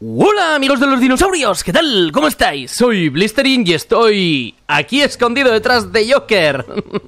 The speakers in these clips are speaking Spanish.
Hola amigos de los dinosaurios, ¿qué tal? ¿Cómo estáis? Soy Blistering y estoy aquí escondido detrás de Joker.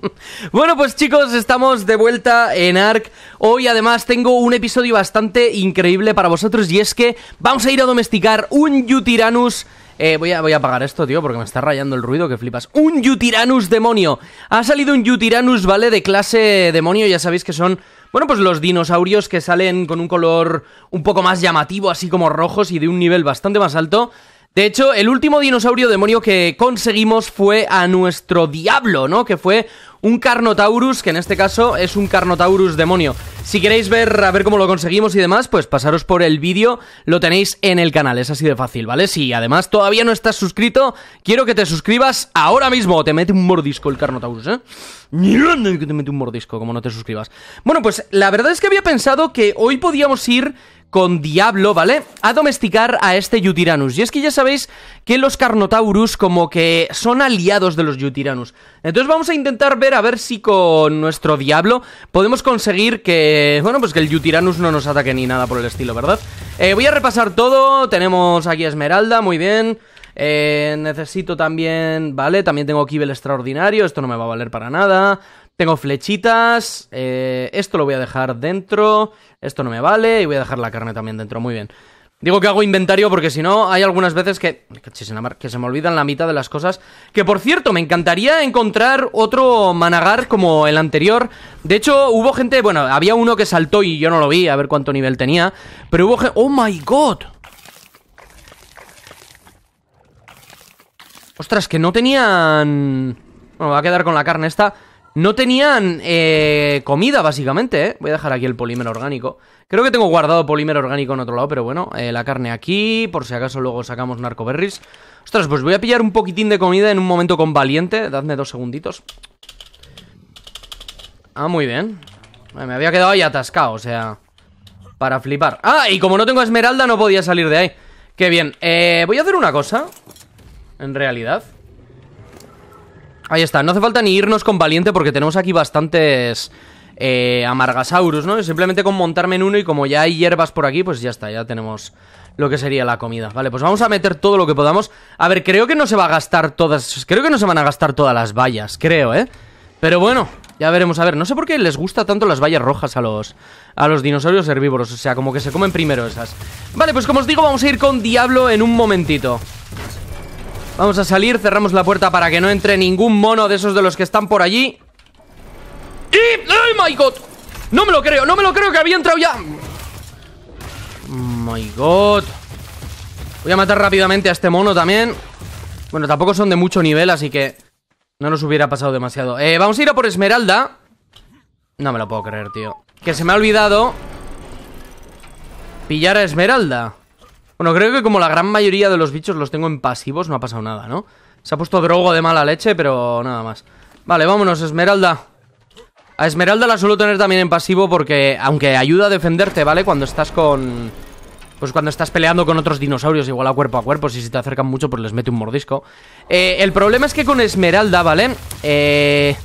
bueno, pues chicos, estamos de vuelta en Ark. Hoy además tengo un episodio bastante increíble para vosotros y es que vamos a ir a domesticar un Yutiranus eh, voy, a, voy a apagar esto, tío, porque me está rayando el ruido, que flipas. ¡Un Yutiranus demonio! Ha salido un Yutiranus, ¿vale? De clase demonio, ya sabéis que son bueno, pues los dinosaurios que salen con un color un poco más llamativo, así como rojos y de un nivel bastante más alto, de hecho, el último dinosaurio demonio que conseguimos fue a nuestro diablo, ¿no? Que fue un Carnotaurus, que en este caso es un Carnotaurus demonio. Si queréis ver a ver cómo lo conseguimos y demás, pues pasaros por el vídeo, lo tenéis en el canal, es así de fácil, ¿vale? Si además todavía no estás suscrito, quiero que te suscribas ahora mismo, te mete un mordisco el Carnotaurus, ¿eh? que te mete un mordisco como no te suscribas. Bueno, pues la verdad es que había pensado que hoy podíamos ir con Diablo, ¿vale? A domesticar a este Yutiranus. Y es que ya sabéis que los Carnotaurus como que son aliados de los Yutiranus. Entonces vamos a intentar ver a ver si con nuestro Diablo podemos conseguir que, bueno, pues que el Yutiranus no nos ataque ni nada por el estilo, ¿verdad? Eh, voy a repasar todo. Tenemos aquí Esmeralda, muy bien. Eh, necesito también, vale, también tengo Kibel extraordinario, esto no me va a valer para nada. Tengo flechitas, eh, esto lo voy a dejar dentro, esto no me vale y voy a dejar la carne también dentro, muy bien. Digo que hago inventario porque si no, hay algunas veces que, que se me olvidan la mitad de las cosas. Que por cierto, me encantaría encontrar otro managar como el anterior. De hecho, hubo gente, bueno, había uno que saltó y yo no lo vi, a ver cuánto nivel tenía. Pero hubo gente... ¡Oh, my God! Ostras, que no tenían... Bueno, va a quedar con la carne esta. No tenían eh, comida, básicamente, ¿eh? Voy a dejar aquí el polímero orgánico. Creo que tengo guardado polímero orgánico en otro lado, pero bueno, eh, la carne aquí, por si acaso luego sacamos narcoberries. Ostras, pues voy a pillar un poquitín de comida en un momento con valiente. Dadme dos segunditos. Ah, muy bien. Me había quedado ahí atascado, o sea... Para flipar. Ah, y como no tengo esmeralda no podía salir de ahí. Qué bien. Eh, voy a hacer una cosa. En realidad... Ahí está, no hace falta ni irnos con valiente porque tenemos aquí bastantes eh, amargasaurus, ¿no? Simplemente con montarme en uno y como ya hay hierbas por aquí, pues ya está, ya tenemos lo que sería la comida. Vale, pues vamos a meter todo lo que podamos. A ver, creo que no se va a gastar todas, creo que no se van a gastar todas las vallas, creo, ¿eh? Pero bueno, ya veremos, a ver, no sé por qué les gusta tanto las vallas rojas a los, a los dinosaurios herbívoros, o sea, como que se comen primero esas. Vale, pues como os digo, vamos a ir con Diablo en un momentito. Vamos a salir, cerramos la puerta para que no entre ningún mono de esos de los que están por allí. ¡Y! ¡Oh, my God! No me lo creo, no me lo creo que había entrado ya. my God. Voy a matar rápidamente a este mono también. Bueno, tampoco son de mucho nivel, así que no nos hubiera pasado demasiado. Eh, vamos a ir a por Esmeralda. No me lo puedo creer, tío. Que se me ha olvidado pillar a Esmeralda. Bueno, creo que como la gran mayoría de los bichos los tengo en pasivos, no ha pasado nada, ¿no? Se ha puesto drogo de mala leche, pero nada más. Vale, vámonos, Esmeralda. A Esmeralda la suelo tener también en pasivo porque, aunque ayuda a defenderte, ¿vale? Cuando estás con... Pues cuando estás peleando con otros dinosaurios, igual a cuerpo a cuerpo, si se te acercan mucho, pues les mete un mordisco. Eh, el problema es que con Esmeralda, ¿vale? Eh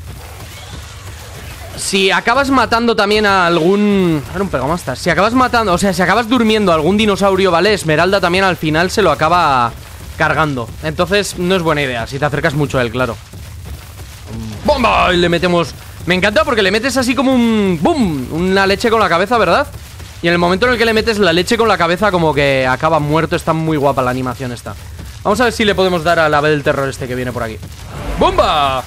si acabas matando también a algún... A ver, un pegamasta. Si acabas matando, o sea, si acabas durmiendo a algún dinosaurio, ¿vale? Esmeralda también al final se lo acaba cargando. Entonces no es buena idea, si te acercas mucho a él, claro. ¡Bomba! Y le metemos... Me encanta porque le metes así como un... ¡Bum! Una leche con la cabeza, ¿verdad? Y en el momento en el que le metes la leche con la cabeza como que acaba muerto. Está muy guapa la animación esta. Vamos a ver si le podemos dar a la ave del terror este que viene por aquí. ¡Bomba!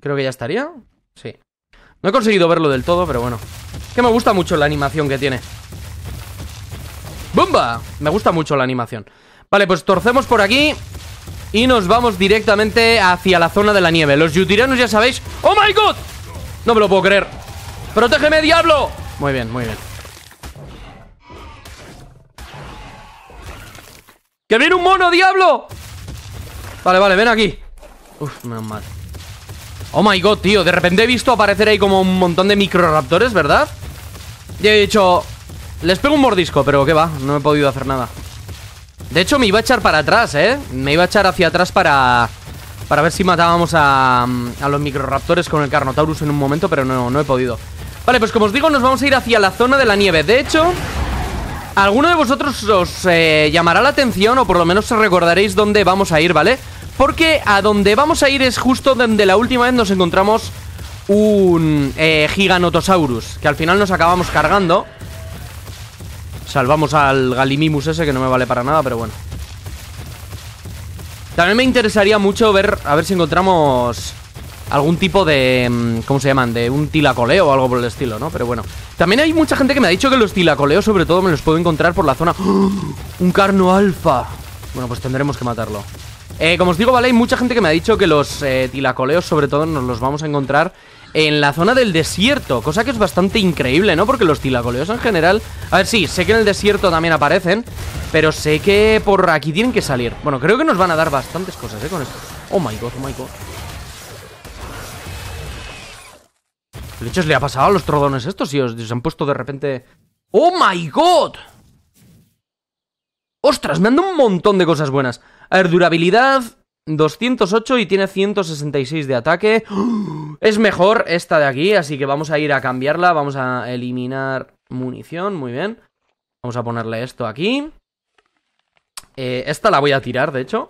Creo que ya estaría. Sí. No he conseguido verlo del todo, pero bueno Que me gusta mucho la animación que tiene ¡Bomba! Me gusta mucho la animación Vale, pues torcemos por aquí Y nos vamos directamente hacia la zona de la nieve Los yutiranos ya sabéis ¡Oh my god! No me lo puedo creer ¡Protégeme, diablo! Muy bien, muy bien ¡Que viene un mono, diablo! Vale, vale, ven aquí Uf, menos mal Oh my god, tío, de repente he visto aparecer ahí como un montón de microraptores, ¿verdad? Ya he dicho, les pego un mordisco, pero qué va, no he podido hacer nada De hecho me iba a echar para atrás, ¿eh? Me iba a echar hacia atrás para... Para ver si matábamos a, a los microraptores con el Carnotaurus en un momento, pero no, no he podido Vale, pues como os digo, nos vamos a ir hacia la zona de la nieve De hecho, alguno de vosotros os eh, llamará la atención o por lo menos recordaréis dónde vamos a ir, ¿vale? vale porque a donde vamos a ir es justo donde la última vez nos encontramos un eh, Giganotosaurus, que al final nos acabamos cargando. Salvamos al Galimimus ese, que no me vale para nada, pero bueno. También me interesaría mucho ver, a ver si encontramos algún tipo de... Mm, ¿Cómo se llaman? De un tilacoleo o algo por el estilo, ¿no? Pero bueno. También hay mucha gente que me ha dicho que los tilacoleos sobre todo me los puedo encontrar por la zona... ¡Oh! Un carno alfa. Bueno, pues tendremos que matarlo. Eh, como os digo, vale, hay mucha gente que me ha dicho que los eh, tilacoleos, sobre todo, nos los vamos a encontrar en la zona del desierto, cosa que es bastante increíble, ¿no? Porque los tilacoleos en general... A ver, sí, sé que en el desierto también aparecen, pero sé que por aquí tienen que salir. Bueno, creo que nos van a dar bastantes cosas, ¿eh? Con esto. Oh my god, oh my god. De hecho, le ha pasado a los trodones estos y os, os han puesto de repente... ¡Oh my god! ¡Ostras! Me han dado un montón de cosas buenas. A ver, durabilidad 208 y tiene 166 de ataque. Es mejor esta de aquí, así que vamos a ir a cambiarla. Vamos a eliminar munición, muy bien. Vamos a ponerle esto aquí. Eh, esta la voy a tirar, de hecho.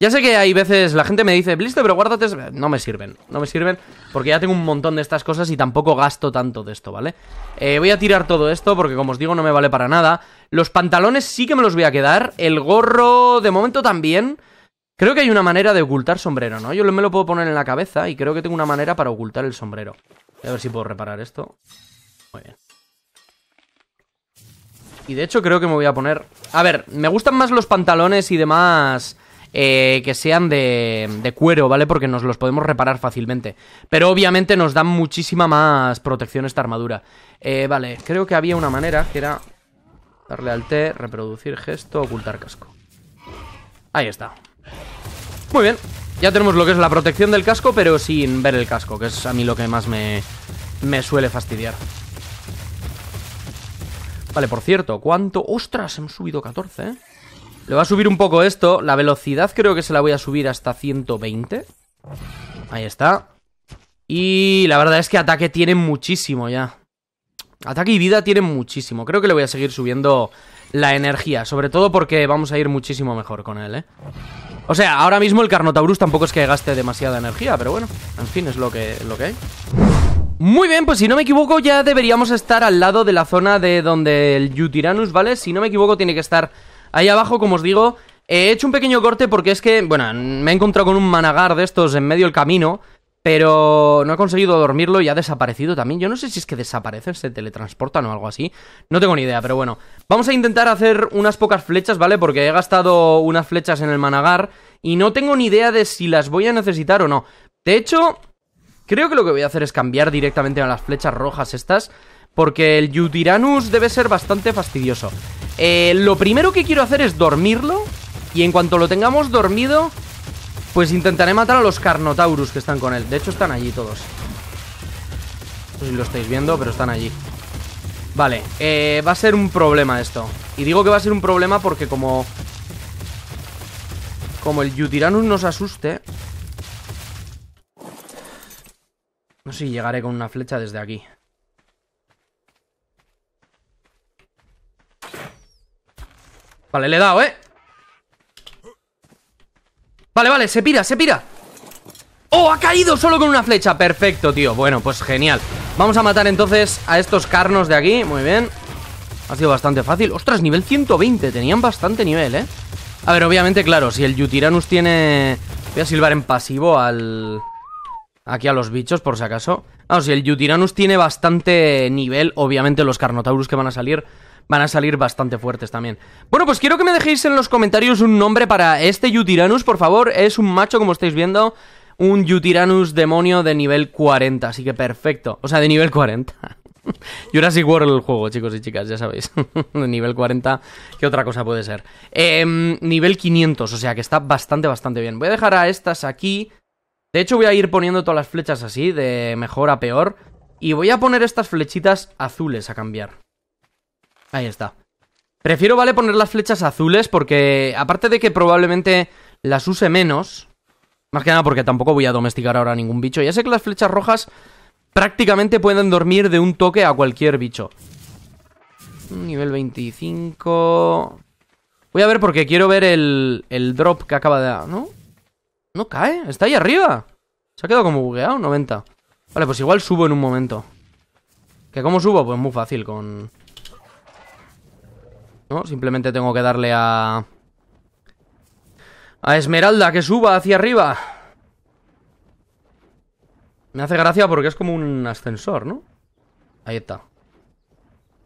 Ya sé que hay veces la gente me dice, Blister pero guárdate... No me sirven, no me sirven, porque ya tengo un montón de estas cosas y tampoco gasto tanto de esto, ¿vale? Eh, voy a tirar todo esto porque, como os digo, no me vale para nada. Los pantalones sí que me los voy a quedar. El gorro, de momento también. Creo que hay una manera de ocultar sombrero, ¿no? Yo me lo puedo poner en la cabeza y creo que tengo una manera para ocultar el sombrero. a ver si puedo reparar esto. Muy bien. Y de hecho creo que me voy a poner... A ver, me gustan más los pantalones y demás... Eh, que sean de, de, cuero, ¿vale? Porque nos los podemos reparar fácilmente. Pero obviamente nos dan muchísima más protección esta armadura. Eh, vale, creo que había una manera que era Darle al T, reproducir gesto, ocultar casco. Ahí está. Muy bien. Ya tenemos lo que es la protección del casco, pero sin ver el casco, que es a mí lo que más me, suele fastidiar. Vale, por cierto, ¿cuánto? ¡Ostras! Hemos subido 14, ¿eh? Le va a subir un poco esto. La velocidad creo que se la voy a subir hasta 120. Ahí está. Y la verdad es que ataque tiene muchísimo ya. Ataque y vida tiene muchísimo. Creo que le voy a seguir subiendo la energía. Sobre todo porque vamos a ir muchísimo mejor con él, ¿eh? O sea, ahora mismo el Carnotaurus tampoco es que gaste demasiada energía, pero bueno, en fin, es lo que, lo que hay. Muy bien, pues si no me equivoco ya deberíamos estar al lado de la zona de donde el Yutiranus, ¿vale? Si no me equivoco tiene que estar ahí abajo, como os digo. He hecho un pequeño corte porque es que, bueno, me he encontrado con un managar de estos en medio del camino pero no ha conseguido dormirlo y ha desaparecido también. Yo no sé si es que desaparecen, se teletransportan o algo así. No tengo ni idea, pero bueno. Vamos a intentar hacer unas pocas flechas, ¿vale? Porque he gastado unas flechas en el managar y no tengo ni idea de si las voy a necesitar o no. De hecho, creo que lo que voy a hacer es cambiar directamente a las flechas rojas estas, porque el Yutiranus debe ser bastante fastidioso. Eh, lo primero que quiero hacer es dormirlo y en cuanto lo tengamos dormido pues intentaré matar a los Carnotaurus que están con él. De hecho, están allí todos. No sé si lo estáis viendo, pero están allí. Vale, eh, va a ser un problema esto. Y digo que va a ser un problema porque como... Como el Yutiranus nos asuste... No sé si llegaré con una flecha desde aquí. Vale, le he dado, ¿eh? Vale, vale, se pira, se pira ¡Oh, ha caído solo con una flecha! Perfecto, tío Bueno, pues genial Vamos a matar entonces a estos carnos de aquí Muy bien Ha sido bastante fácil ¡Ostras, nivel 120! Tenían bastante nivel, ¿eh? A ver, obviamente, claro Si el Yutiranus tiene... Voy a silbar en pasivo al... Aquí a los bichos, por si acaso Ah, si el Yutiranus tiene bastante nivel Obviamente los Carnotaurus que van a salir van a salir bastante fuertes también. Bueno, pues quiero que me dejéis en los comentarios un nombre para este Yutiranus, por favor. Es un macho, como estáis viendo. Un Yutiranus demonio de nivel 40, así que perfecto. O sea, de nivel 40. Jurassic World el juego, chicos y chicas, ya sabéis. De nivel 40, ¿qué otra cosa puede ser? Em, nivel 500, o sea que está bastante, bastante bien. Voy a dejar a estas aquí. De hecho, voy a ir poniendo todas las flechas así, de mejor a peor. Y voy a poner estas flechitas azules a cambiar. Ahí está. Prefiero, vale, poner las flechas azules porque, aparte de que probablemente las use menos, más que nada porque tampoco voy a domesticar ahora ningún bicho. Ya sé que las flechas rojas prácticamente pueden dormir de un toque a cualquier bicho. Nivel 25... Voy a ver porque quiero ver el, el drop que acaba de... ¿No? No cae, está ahí arriba. Se ha quedado como bugueado, 90. Vale, pues igual subo en un momento. ¿Que cómo subo? Pues muy fácil, con... ¿No? Simplemente tengo que darle a... A Esmeralda, que suba hacia arriba. Me hace gracia porque es como un ascensor, ¿no? Ahí está.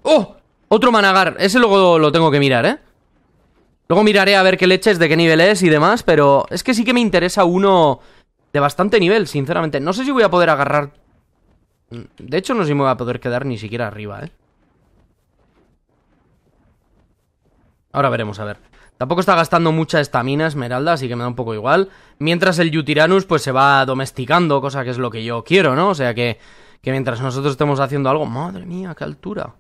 ¡Oh! Otro managar. Ese luego lo tengo que mirar, ¿eh? Luego miraré a ver qué leches, de qué nivel es y demás, pero es que sí que me interesa uno de bastante nivel, sinceramente. No sé si voy a poder agarrar... De hecho, no sé si me voy a poder quedar ni siquiera arriba, ¿eh? Ahora veremos, a ver. Tampoco está gastando mucha estamina Esmeralda, así que me da un poco igual. Mientras el Yutiranus pues se va domesticando, cosa que es lo que yo quiero, ¿no? O sea que, que mientras nosotros estemos haciendo algo... ¡Madre mía, qué altura!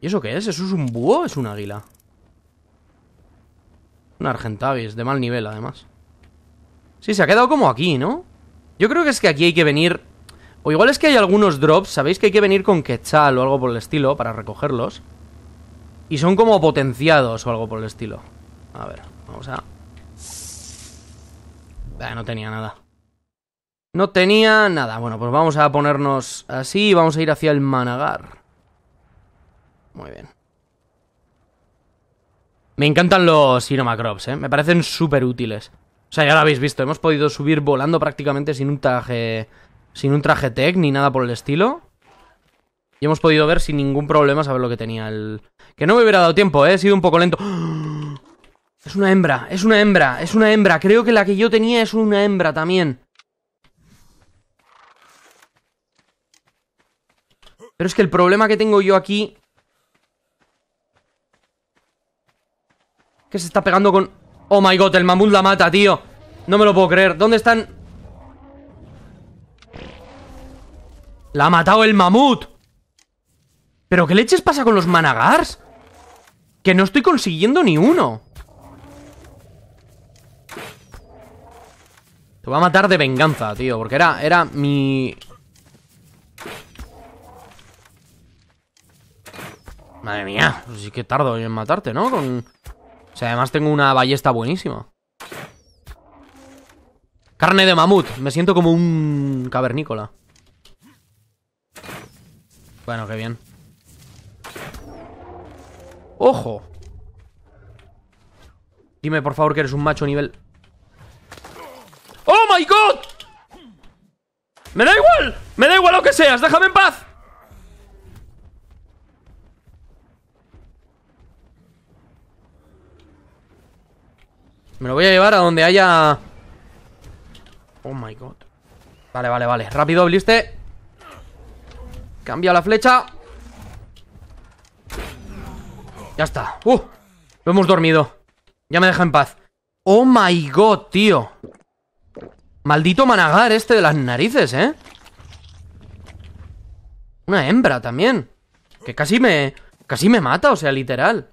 ¿Y eso qué es? ¿Eso es un búho o es un águila? Un Argentavis, de mal nivel además. Sí, se ha quedado como aquí, ¿no? Yo creo que es que aquí hay que venir... O igual es que hay algunos drops, ¿sabéis que hay que venir con Quetzal o algo por el estilo para recogerlos? Y son como potenciados o algo por el estilo. A ver, vamos a... Ah, no tenía nada. No tenía nada. Bueno, pues vamos a ponernos así y vamos a ir hacia el managar. Muy bien. Me encantan los Iromacrops, ¿eh? Me parecen súper útiles. O sea, ya lo habéis visto. Hemos podido subir volando prácticamente sin un traje... Sin un traje tech ni nada por el estilo. Y hemos podido ver sin ningún problema saber lo que tenía el... Que no me hubiera dado tiempo, ¿eh? He sido un poco lento. Es una hembra, es una hembra, es una hembra. Creo que la que yo tenía es una hembra también. Pero es que el problema que tengo yo aquí... Que se está pegando con... Oh my god, el mamut la mata, tío. No me lo puedo creer. ¿Dónde están...? ¡La ha matado el mamut! ¿Pero qué leches pasa con los managars? Que no estoy consiguiendo ni uno Te voy a matar de venganza, tío Porque era, era mi... Madre mía, pues sí que tardo en matarte, ¿no? Con... O sea, además tengo una ballesta buenísima Carne de mamut Me siento como un cavernícola Bueno, qué bien ¡Ojo! Dime, por favor, que eres un macho nivel... ¡Oh, my God! ¡Me da igual! ¡Me da igual lo que seas! ¡Déjame en paz! Me lo voy a llevar a donde haya... Oh my god Vale, vale, vale Rápido, Bliste Cambia la flecha ya está. ¡Uh! Lo hemos dormido. Ya me deja en paz. ¡Oh, my God, tío! Maldito managar este de las narices, ¿eh? Una hembra también. Que casi me... Casi me mata, o sea, literal.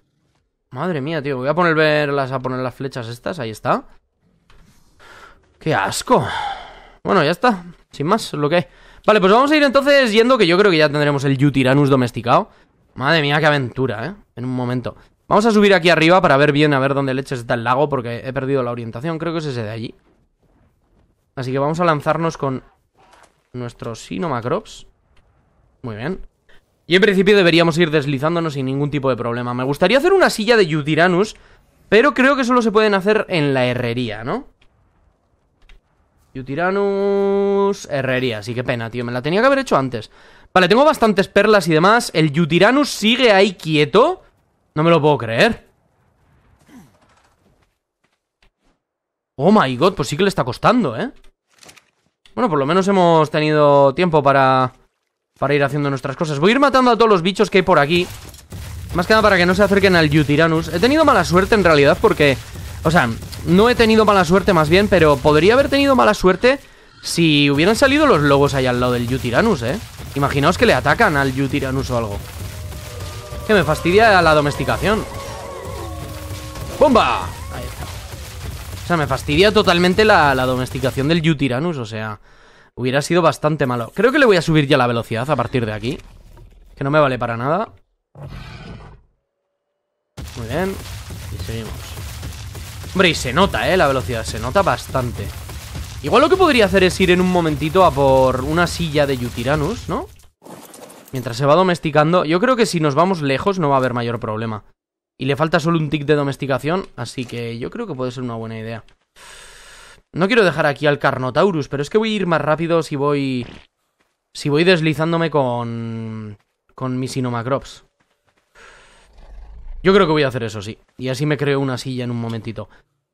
Madre mía, tío. Voy a poner verlas, a poner las flechas estas. Ahí está. ¡Qué asco! Bueno, ya está. Sin más, lo que hay. Vale, pues vamos a ir entonces yendo, que yo creo que ya tendremos el Yutiranus domesticado. Madre mía, qué aventura, ¿eh? En un momento. Vamos a subir aquí arriba para ver bien a ver dónde leches está el lago, porque he perdido la orientación. Creo que es ese de allí. Así que vamos a lanzarnos con nuestros Sinomacrops. Muy bien. Y en principio deberíamos ir deslizándonos sin ningún tipo de problema. Me gustaría hacer una silla de Yutiranus, pero creo que solo se pueden hacer en la herrería, ¿no? Yutiranus... Herrería, sí, qué pena, tío. Me la tenía que haber hecho antes. Vale, tengo bastantes perlas y demás. El Yutiranus sigue ahí quieto. No me lo puedo creer. Oh my god, pues sí que le está costando, ¿eh? Bueno, por lo menos hemos tenido tiempo para... Para ir haciendo nuestras cosas. Voy a ir matando a todos los bichos que hay por aquí. Más que nada para que no se acerquen al Yutiranus. He tenido mala suerte en realidad porque... O sea, no he tenido mala suerte más bien, pero podría haber tenido mala suerte si hubieran salido los lobos ahí al lado del Yutiranus, ¿eh? Imaginaos que le atacan al Yutiranus o algo. Que me fastidia la domesticación. ¡Bomba! Ahí está. O sea, me fastidia totalmente la, domesticación del Yutiranus. O sea, hubiera sido bastante malo. Creo que le voy a subir ya la velocidad a partir de aquí. Que no me vale para nada. Muy bien. Y seguimos. Hombre, y se nota, ¿eh? La velocidad se nota bastante. Igual lo que podría hacer es ir en un momentito a por una silla de Yutiranus, ¿no? Mientras se va domesticando, yo creo que si nos vamos lejos no va a haber mayor problema. Y le falta solo un tic de domesticación, así que yo creo que puede ser una buena idea. No quiero dejar aquí al Carnotaurus, pero es que voy a ir más rápido si voy... Si voy deslizándome con... Con mis Inomacrops. Yo creo que voy a hacer eso, sí. Y así me creo una silla en un momentito.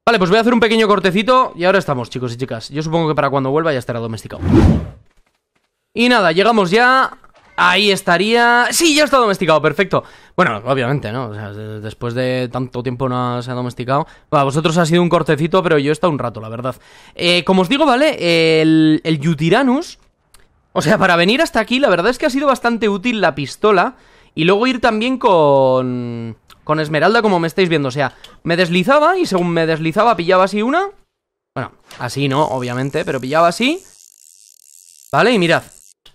Vale, pues voy a hacer un pequeño cortecito y ahora estamos, chicos y chicas. Yo supongo que para cuando vuelva ya estará domesticado. Y nada, llegamos ya. Ahí estaría... Sí, ya está domesticado, perfecto. Bueno, obviamente, ¿no? O sea, después de tanto tiempo no se ha domesticado. Bueno, vosotros ha sido un cortecito, pero yo he estado un rato, la verdad. Eh, como os digo, ¿vale? El, el Yutiranus... O sea, para venir hasta aquí, la verdad es que ha sido bastante útil la pistola. Y luego ir también con con esmeralda como me estáis viendo. O sea, me deslizaba y según me deslizaba pillaba así una. Bueno, así no, obviamente, pero pillaba así. Vale, y mirad.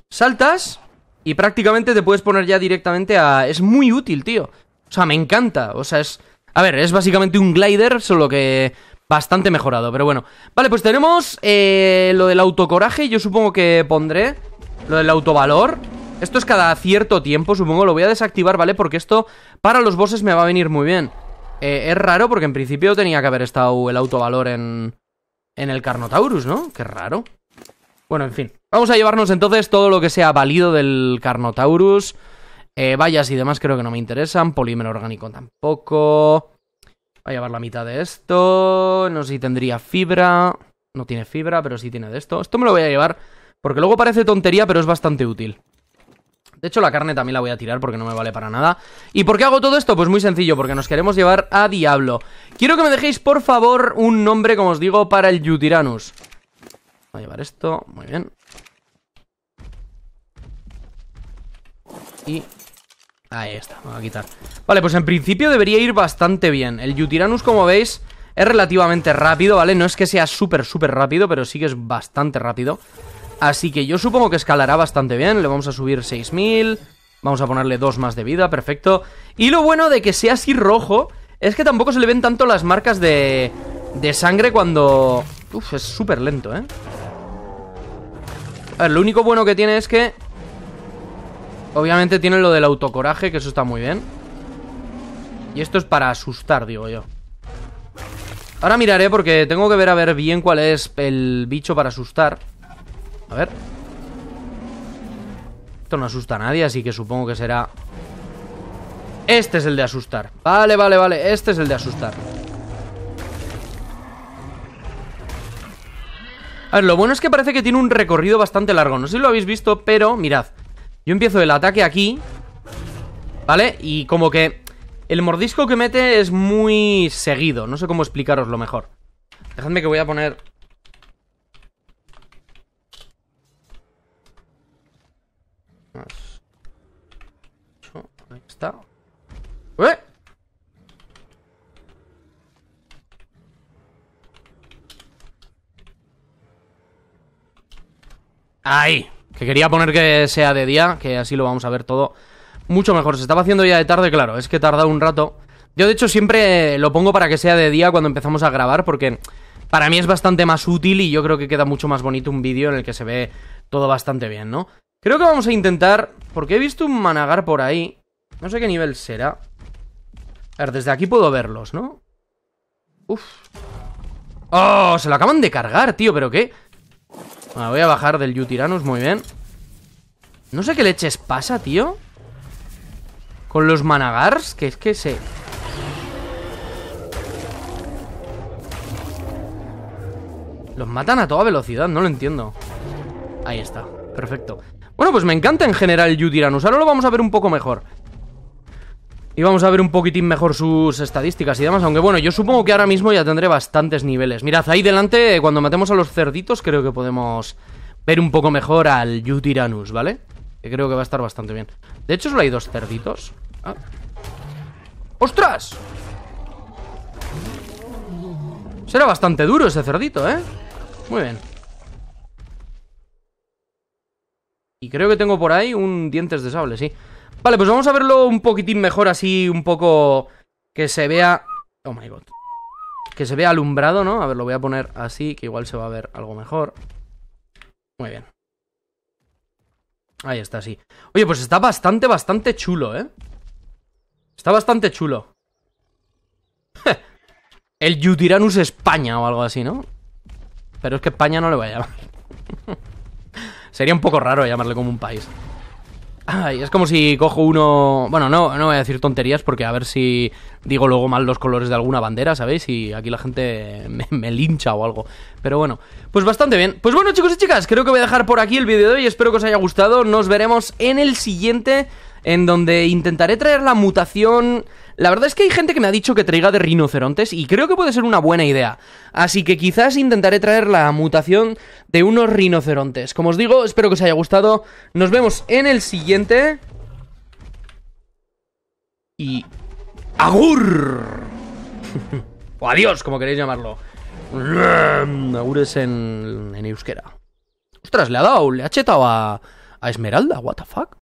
Saltas y prácticamente te puedes poner ya directamente a... Es muy útil, tío. O sea, me encanta. O sea, es... A ver, es básicamente un glider, solo que bastante mejorado, pero bueno. Vale, pues tenemos eh, lo del autocoraje. Yo supongo que pondré lo del autovalor. Esto es cada cierto tiempo, supongo. Lo voy a desactivar, ¿vale? Porque esto para los bosses me va a venir muy bien. Eh, es raro porque en principio tenía que haber estado el autovalor en, en el Carnotaurus, ¿no? Qué raro. Bueno, en fin. Vamos a llevarnos entonces todo lo que sea válido del Carnotaurus. Eh, vallas y demás creo que no me interesan. Polímero orgánico tampoco. Voy a llevar la mitad de esto. No sé si tendría fibra. No tiene fibra, pero sí tiene de esto. Esto me lo voy a llevar porque luego parece tontería, pero es bastante útil. De hecho, la carne también la voy a tirar porque no me vale para nada. ¿Y por qué hago todo esto? Pues muy sencillo, porque nos queremos llevar a Diablo. Quiero que me dejéis, por favor, un nombre, como os digo, para el Yutiranus. Voy a llevar esto, muy bien. Y... Ahí está, me voy a quitar. Vale, pues en principio debería ir bastante bien. El Yutiranus, como veis, es relativamente rápido, ¿vale? No es que sea súper, súper rápido, pero sí que es bastante rápido. Así que yo supongo que escalará bastante bien, le vamos a subir 6000, vamos a ponerle dos más de vida, perfecto. Y lo bueno de que sea así rojo es que tampoco se le ven tanto las marcas de, de sangre cuando... Uf, es súper lento, ¿eh? A ver, lo único bueno que tiene es que... Obviamente tiene lo del autocoraje, que eso está muy bien. Y esto es para asustar, digo yo. Ahora miraré porque tengo que ver a ver bien cuál es el bicho para asustar. A ver. Esto no asusta a nadie, así que supongo que será... Este es el de asustar. Vale, vale, vale. Este es el de asustar. A ver, lo bueno es que parece que tiene un recorrido bastante largo. No sé si lo habéis visto, pero mirad. Yo empiezo el ataque aquí. ¿Vale? Y como que el mordisco que mete es muy seguido. No sé cómo explicaros lo mejor. Dejadme que voy a poner está. ¡Eh! ¡Ahí! Que quería poner que sea de día, que así lo vamos a ver todo mucho mejor. Se estaba haciendo ya de tarde, claro, es que tarda un rato. Yo de hecho siempre lo pongo para que sea de día cuando empezamos a grabar, porque para mí es bastante más útil y yo creo que queda mucho más bonito un vídeo en el que se ve todo bastante bien, ¿no? Creo que vamos a intentar, porque he visto un managar por ahí, no sé qué nivel será. A ver, desde aquí puedo verlos, ¿no? Uf. ¡Oh! Se lo acaban de cargar, tío, ¿pero qué? voy a bajar del Yutiranus, muy bien. No sé qué leches pasa, tío. Con los managars, que es que sé. Los matan a toda velocidad, no lo entiendo. Ahí está, perfecto. Bueno, pues me encanta en general Yutiranus. Ahora lo vamos a ver un poco mejor. Y vamos a ver un poquitín mejor sus estadísticas y demás, aunque bueno, yo supongo que ahora mismo ya tendré bastantes niveles. Mirad, ahí delante, eh, cuando matemos a los cerditos, creo que podemos ver un poco mejor al Yutiranus, ¿vale? Que creo que va a estar bastante bien. De hecho, solo hay dos cerditos. Ah. ¡Ostras! Será bastante duro ese cerdito, ¿eh? Muy bien. Y creo que tengo por ahí un dientes de sable, sí. Vale, pues vamos a verlo un poquitín mejor así, un poco... Que se vea... Oh my god. Que se vea alumbrado, ¿no? A ver, lo voy a poner así, que igual se va a ver algo mejor. Muy bien. Ahí está, sí. Oye, pues está bastante, bastante chulo, ¿eh? Está bastante chulo. El Yutiranus España o algo así, ¿no? Pero es que España no le voy a llamar. Sería un poco raro llamarle como un país es como si cojo uno. Bueno, no, no voy a decir tonterías porque a ver si digo luego mal los colores de alguna bandera, ¿sabéis? Y aquí la gente me, me, lincha o algo. Pero bueno, pues bastante bien. Pues bueno, chicos y chicas, creo que voy a dejar por aquí el vídeo de hoy. Espero que os haya gustado. Nos veremos en el siguiente en donde intentaré traer la mutación... La verdad es que hay gente que me ha dicho que traiga de rinocerontes y creo que puede ser una buena idea. Así que quizás intentaré traer la mutación de unos rinocerontes. Como os digo, espero que os haya gustado. Nos vemos en el siguiente. Y... ¡Agur! o adiós, como queréis llamarlo. Agur es en, en euskera. Ostras, le ha dado, le ha chetado a, a Esmeralda, what the fuck.